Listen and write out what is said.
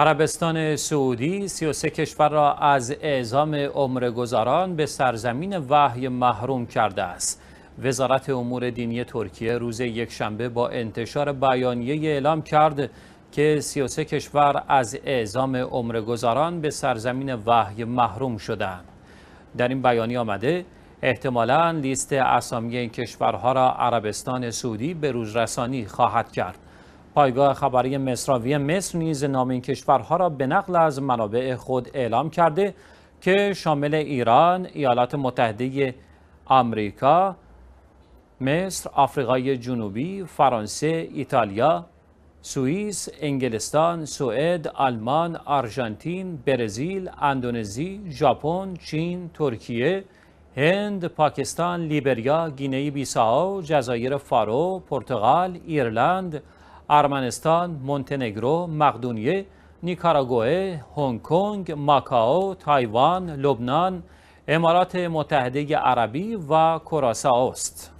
عربستان سعودی 33 کشور را از اعزام عمر به سرزمین وحی محروم کرده است. وزارت امور دینی ترکیه روز یکشنبه با انتشار بیانیه اعلام کرد که 33 کشور از اعزام عمر به سرزمین وحی محروم شدند. در این بیانیه آمده احتمالا لیست اسامی این کشورها را عربستان سعودی به روزرسانی خواهد کرد. پایگاه خبری مصراوی مصر نیز نام این کشورها را به نقل از منابع خود اعلام کرده که شامل ایران، ایالات متحده آمریکا، مصر، آفریقای جنوبی، فرانسه، ایتالیا، سوئیس، انگلستان، سوئد، آلمان، آرژانتین، برزیل، اندونزی، ژاپن، چین، ترکیه، هند، پاکستان، لیبریا، گینه بیساو، جزایر فارو، پرتغال، ایرلند، ارمنستان، مونتنگرو، مقدونیه، نیکاراگوئه، هنگ کنگ، ماکائو، تایوان، لبنان، امارات متحده عربی و کراسا است.